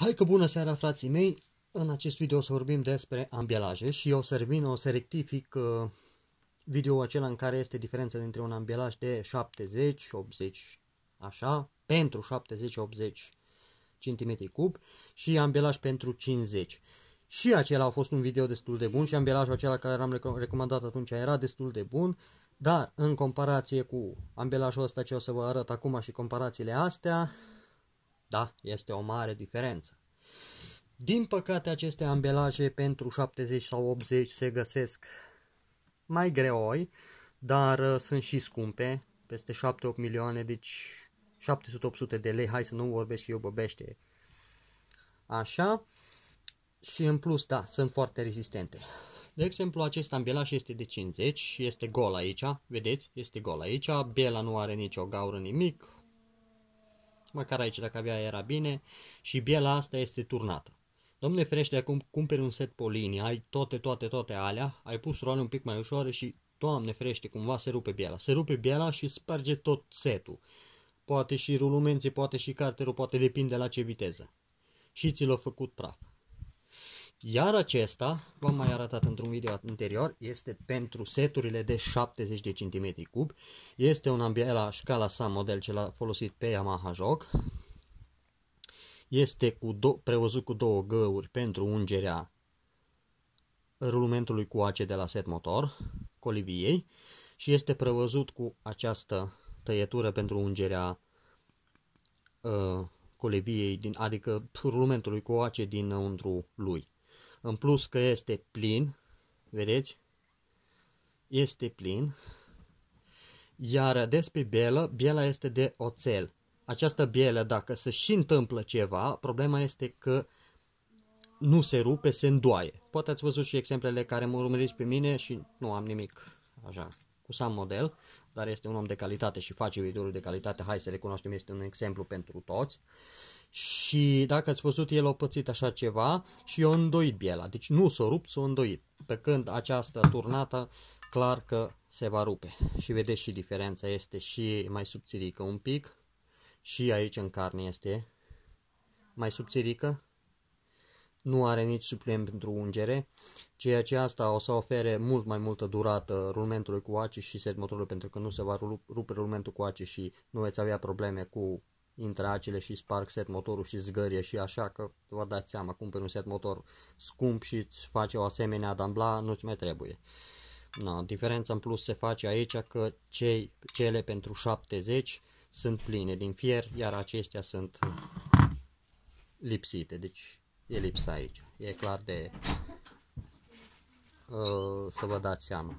Hai că bună seara frații mei! În acest video o să vorbim despre ambielaje și o să revin, o să rectific uh, videoul acela în care este diferența dintre un ambielaj de 70-80 așa, pentru 70-80 cm cub și ambielaj pentru 50 și acela a fost un video destul de bun și ambielajul acela care l-am recomandat atunci era destul de bun, dar în comparație cu ambielajul ăsta ce o să vă arăt acum și comparațiile astea, da, este o mare diferență. Din păcate, aceste ambelaje pentru 70 sau 80 se găsesc mai greoi, dar uh, sunt și scumpe, peste 7-8 milioane, deci 700-800 de lei, hai să nu vorbesc și eu băbește. Așa, și în plus, da, sunt foarte rezistente. De exemplu, acest ambelaj este de 50 și este gol aici, vedeți, este gol aici, bela nu are nicio gaură, nimic, Măcar aici, dacă avea, era bine. Și biela asta este turnată. Domne ferește, acum cumperi un set polini, ai toate, toate, toate alea, ai pus roale un pic mai ușoare și, doamne ferește, cumva se rupe biela. Se rupe biela și sparge tot setul. Poate și rulumenții, poate și carterul, poate depinde la ce viteză. Și ți l-a făcut praf. Iar acesta, v-am mai arătat într-un video anterior, este pentru seturile de 70 de cm cub. Este un ambiela scala sa model ce l-a folosit pe Yamaha Joc. Este cu prevăzut cu două găuri pentru ungerea rulumentului cu ace de la set motor, coliviei, și este prevăzut cu această tăietură pentru ungerea uh, coliviei, din, adică rulumentului cu ace dinăuntru lui. În plus că este plin, vedeți? Este plin. Iar despre bielă, biela este de oțel. Această bielă, dacă se și întâmplă ceva, problema este că nu se rupe, se îndoaie. Poate ați văzut și exemplele care mă urmăriți pe mine și nu am nimic așa cu sam model dar este un om de calitate și face videouri de calitate, hai să recunoaștem, este un exemplu pentru toți. Și dacă ați văzut, el a pățit așa ceva și i-a îndoit biela, deci nu s-o rupt, s-o îndoit, pe când această turnată clar că se va rupe. Și vedeți și diferența este și mai subțirică un pic și aici în carne este mai subțirică nu are nici supliment pentru ungere, ceea ce asta o să ofere mult mai multă durată rulmentului cu ace și set motorului, pentru că nu se va rupe rulmentul cu ace și nu veți avea probleme cu intracele și spark set motorul și zgărie și așa că vă dați seama, pe un set motor scump și îți face o asemenea dambla, nu-ți mai trebuie. No, diferența în plus se face aici că cei, cele pentru 70 sunt pline din fier, iar acestea sunt lipsite, deci lipsa aici. E clar de uh, să vă dați seama.